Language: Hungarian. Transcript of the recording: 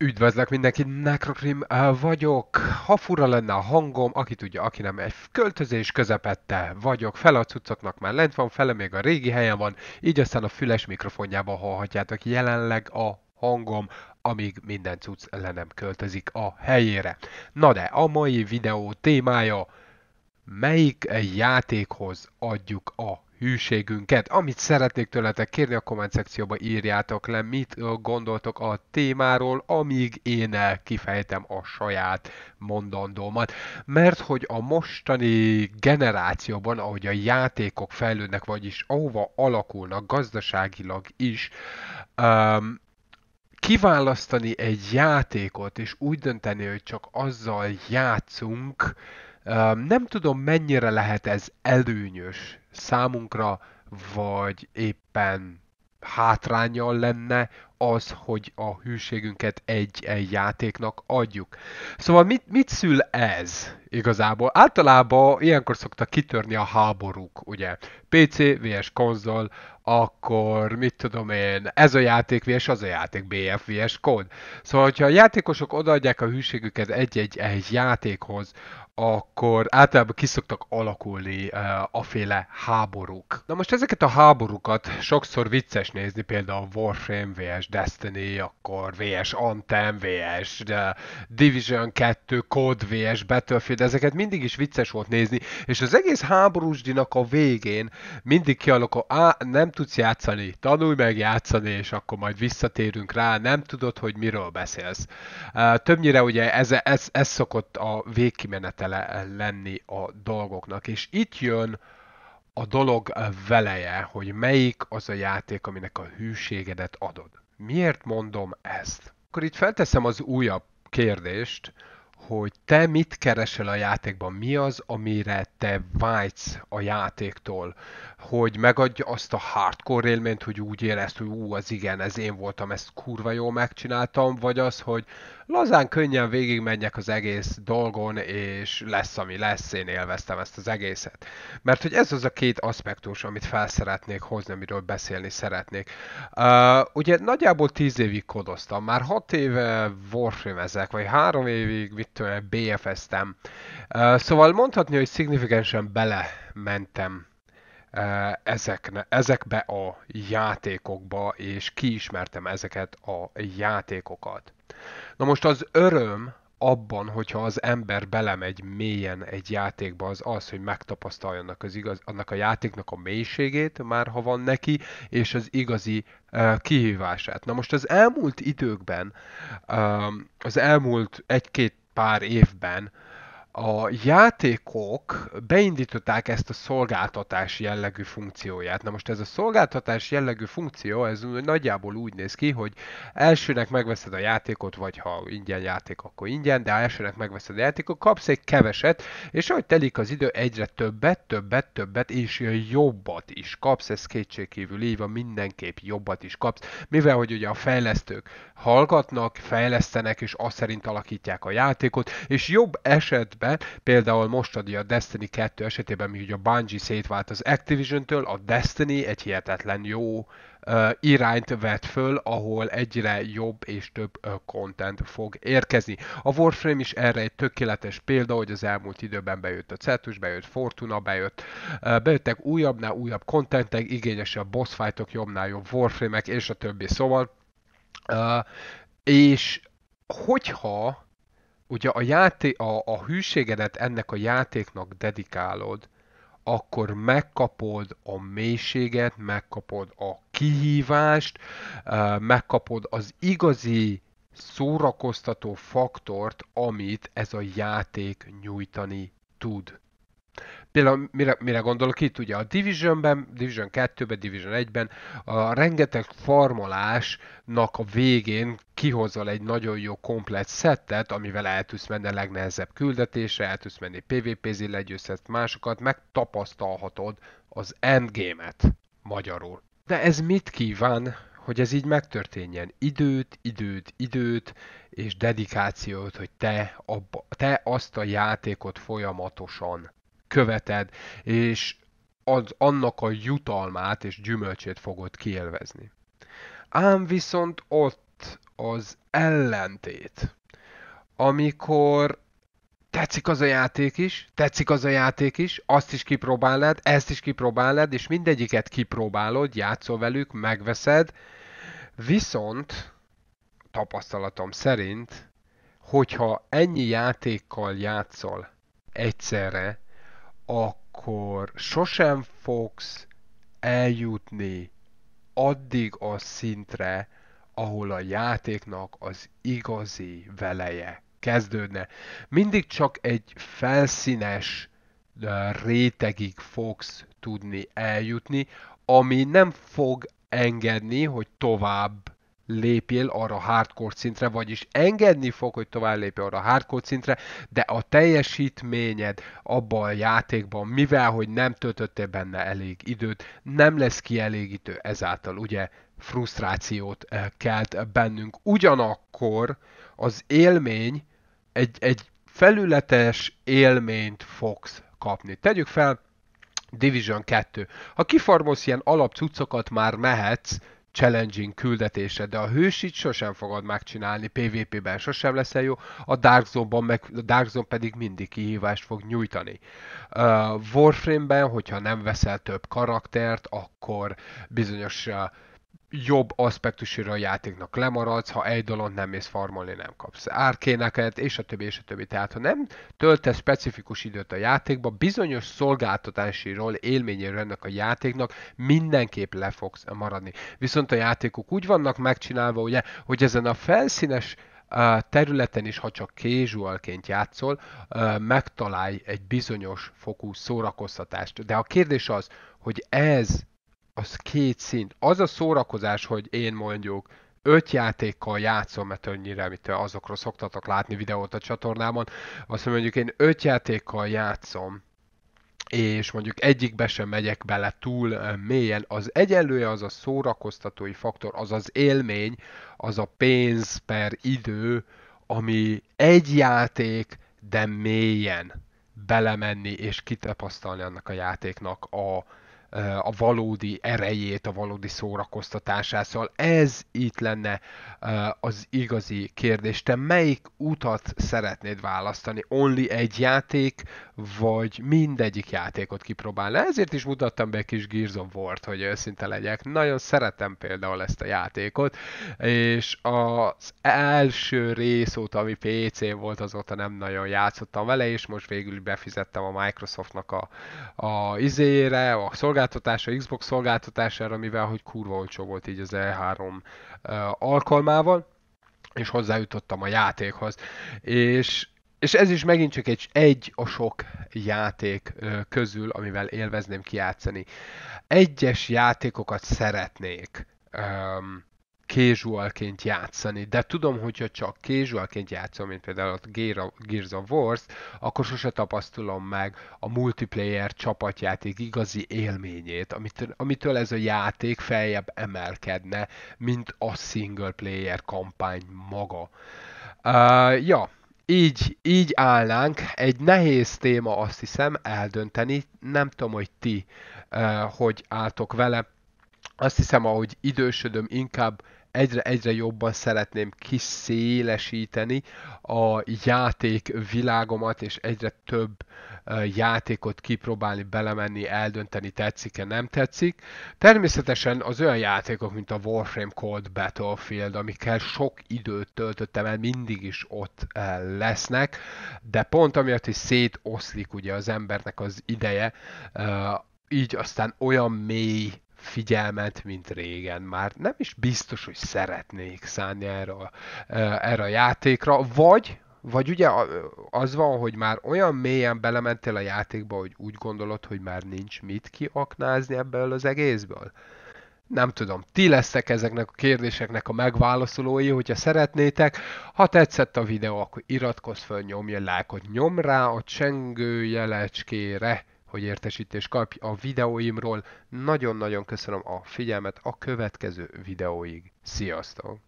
Üdvözlök mindenkit, Necrokrim eh, vagyok. Ha fura lenne a hangom, aki tudja, aki nem, egy költözés közepette vagyok. Fel a cuccoknak már lent van, fele még a régi helyen van, így aztán a füles mikrofonjában hallhatjátok jelenleg a hangom, amíg minden cucc le nem költözik a helyére. Na de, a mai videó témája, melyik játékhoz adjuk a hűségünket. Amit szeretnék tőletek kérni, a komment szekcióba írjátok le, mit gondoltok a témáról, amíg én kifejtem a saját mondandómat. Mert hogy a mostani generációban, ahogy a játékok fejlődnek, vagyis ahova alakulnak gazdaságilag is, um, kiválasztani egy játékot, és úgy dönteni, hogy csak azzal játszunk, nem tudom, mennyire lehet ez előnyös számunkra, vagy éppen hátrányal lenne az, hogy a hűségünket egy-egy játéknak adjuk. Szóval mit, mit szül ez igazából? Általában ilyenkor szokta kitörni a háborúk, ugye? PC, VS konzol, akkor mit tudom én, ez a játék VS, az a játék BF VS kód. Szóval, hogyha a játékosok odaadják a hűségüket egy-egy egy játékhoz, akkor általában kiszoktak alakulni a eh, aféle háborúk. Na most ezeket a háborúkat sokszor vicces nézni, például Warframe vs. Destiny, akkor vs. Anthem, vs. Eh, Division 2, Code vs. Battlefield, ezeket mindig is vicces volt nézni, és az egész háborúsdinak a végén mindig kialakul, á, nem tudsz játszani, tanulj meg játszani, és akkor majd visszatérünk rá, nem tudod, hogy miről beszélsz. Eh, többnyire ugye ez, ez, ez szokott a végkimenete le lenni a dolgoknak. És itt jön a dolog veleje, hogy melyik az a játék, aminek a hűségedet adod. Miért mondom ezt? Akkor itt felteszem az újabb kérdést, hogy te mit keresel a játékban, mi az, amire te vágysz a játéktól, hogy megadja azt a hardcore élményt, hogy úgy érezd, hogy ú, az igen, ez én voltam, ezt kurva jól megcsináltam, vagy az, hogy lazán, könnyen végigmenjek az egész dolgon, és lesz, ami lesz, én élveztem ezt az egészet. Mert hogy ez az a két aspektus, amit fel szeretnék hozni, amiről beszélni szeretnék. Uh, ugye nagyjából tíz évig kodoztam, már hat éve Warframe ezek, vagy három évig, mit tudom, BFS-tem. Uh, szóval mondhatni, hogy szignifikánsan belementem ezekne, ezekbe a játékokba, és kiismertem ezeket a játékokat. Na most az öröm abban, hogyha az ember belemegy mélyen egy játékba, az az, hogy megtapasztalja annak, az igaz, annak a játéknak a mélységét, már ha van neki, és az igazi uh, kihívását. Na most az elmúlt időkben, uh, az elmúlt egy-két pár évben uh, a játékok beindították ezt a szolgáltatás jellegű funkcióját. Na most ez a szolgáltatás jellegű funkció, ez nagyjából úgy néz ki, hogy elsőnek megveszed a játékot, vagy ha ingyen játék, akkor ingyen, de elsőnek megveszed a játékot, kapsz egy keveset, és ahogy telik az idő, egyre többet, többet, többet, és jobbat is kapsz, ez kétségkívül így van, mindenképp jobbat is kapsz, mivel hogy ugye a fejlesztők hallgatnak, fejlesztenek, és azt szerint alakítják a játékot, és jobb esetben szinten. Például adja a Destiny 2 esetében, mi ugye a Bungie szétvált az Activision-től, a Destiny egy hihetetlen jó irányt vett föl, ahol egyre jobb és több content fog érkezni. A Warframe is erre egy tökéletes példa, hogy az elmúlt időben bejött a Cetus, bejött Fortuna, bejött, bejöttek újabbnál újabb contentek, igényesebb boss fightok, jobbnál jobb Warframe-ek, és a többi. Szóval és hogyha ugye a, játé- a, a hűségedet ennek a játéknak dedikálod, akkor megkapod a mélységet, megkapod a kihívást, megkapod az igazi szórakoztató faktort, amit ez a játék nyújtani tud. Például mire, mire gondolok itt, ugye a 2-ben, Division 2-ben, Division 1-ben a rengeteg farmolásnak a végén kihozol egy nagyon jó komplet szettet, amivel el tudsz menni a legnehezebb küldetésre, el tudsz menni pvp zi legyőzhet másokat, megtapasztalhatod az endgame-et magyarul. De ez mit kíván, hogy ez így megtörténjen? Időt, időt, időt, és dedikációt, hogy te, abba, te azt a játékot folyamatosan követed, és az, annak a jutalmát és gyümölcsét fogod kielvezni. Ám viszont ott az ellentét, amikor tetszik az a játék is, tetszik az a játék is, azt is kipróbálnád, ezt is kipróbálnád, és mindegyiket kipróbálod, játszol velük, megveszed, viszont tapasztalatom szerint, hogyha ennyi játékkal játszol egyszerre, akkor sosem fogsz eljutni addig a szintre, ahol a játéknak az igazi veleje kezdődne. Mindig csak egy felszínes rétegig fogsz tudni eljutni, ami nem fog engedni, hogy tovább lépjél arra hardcore szintre, vagyis engedni fog, hogy tovább lépjél arra hardcore szintre, de a teljesítményed abban a játékban, mivel hogy nem töltöttél benne elég időt, nem lesz kielégítő ezáltal, ugye frusztrációt eh, kelt bennünk. Ugyanakkor az élmény egy, egy felületes élményt fogsz kapni. Tegyük fel, Division 2. Ha kifarmolsz ilyen alapcucokat, már mehetsz, challenging küldetése, de a hősit sosem fogod megcsinálni, PvP-ben sosem leszel jó, a Dark Zone-ban meg, a Dark Zone pedig mindig kihívást fog nyújtani. Uh, Warframe-ben, hogyha nem veszel több karaktert, akkor bizonyos uh, jobb aspektusira a játéknak lemaradsz, ha egy dolog nem mész farmolni, nem kapsz árkéneket, és a többi, és a többi. Tehát, ha nem töltesz specifikus időt a játékba, bizonyos szolgáltatásiról, élményéről ennek a játéknak mindenképp le fogsz maradni. Viszont a játékok úgy vannak megcsinálva, ugye, hogy ezen a felszínes területen is, ha csak casualként játszol, megtalálj egy bizonyos fokú szórakoztatást. De a kérdés az, hogy ez az két szint. Az a szórakozás, hogy én mondjuk öt játékkal játszom, mert annyira, amit azokról szoktatok látni videót a csatornámon, azt mondjuk én öt játékkal játszom, és mondjuk egyikbe sem megyek bele túl mélyen, az egyenlője az a szórakoztatói faktor, az az élmény, az a pénz per idő, ami egy játék, de mélyen belemenni és kitapasztalni annak a játéknak a, a valódi erejét, a valódi szórakoztatását. Szóval ez itt lenne az igazi kérdés. Te melyik utat szeretnéd választani? Only egy játék, vagy mindegyik játékot kipróbálna. Ezért is mutattam be egy kis Gears of War-t, hogy őszinte legyek. Nagyon szeretem például ezt a játékot, és az első rész óta, ami PC volt, azóta nem nagyon játszottam vele, és most végül befizettem a Microsoftnak a, a izére, a szolgáltatása, Xbox szolgáltatására, mivel hogy kurva olcsó volt így az E3 alkalmával, és hozzájutottam a játékhoz. És és ez is megint csak egy, egy a sok játék közül, amivel élvezném kijátszani. Egyes játékokat szeretnék um, casualként játszani, de tudom, hogyha csak casualként játszom, mint például a Gears of Wars, akkor sose tapasztalom meg a multiplayer csapatjáték igazi élményét, amitől, amitől ez a játék feljebb emelkedne, mint a single player kampány maga. Uh, ja, így, így állnánk. Egy nehéz téma, azt hiszem, eldönteni. Nem tudom, hogy ti, eh, hogy álltok vele. Azt hiszem, ahogy idősödöm, inkább egyre, egyre jobban szeretném kiszélesíteni a játék világomat, és egyre több játékot kipróbálni, belemenni, eldönteni, tetszik-e, nem tetszik. Természetesen az olyan játékok, mint a Warframe Cold Battlefield, amikkel sok időt töltöttem el, mindig is ott lesznek, de pont amiatt, hogy szétoszlik ugye az embernek az ideje, így aztán olyan mély figyelmet, mint régen. Már nem is biztos, hogy szeretnék szánni erre a, e, erre a játékra, vagy vagy ugye az van, hogy már olyan mélyen belementél a játékba, hogy úgy gondolod, hogy már nincs mit kiaknázni ebből az egészből? Nem tudom, ti lesztek ezeknek a kérdéseknek a megválaszolói, hogyha szeretnétek. Ha tetszett a videó, akkor iratkozz fel nyomj a lájkot, nyom rá a csengő jelecskére, hogy értesítést kapj a videóimról. Nagyon-nagyon köszönöm a figyelmet a következő videóig. Sziasztok!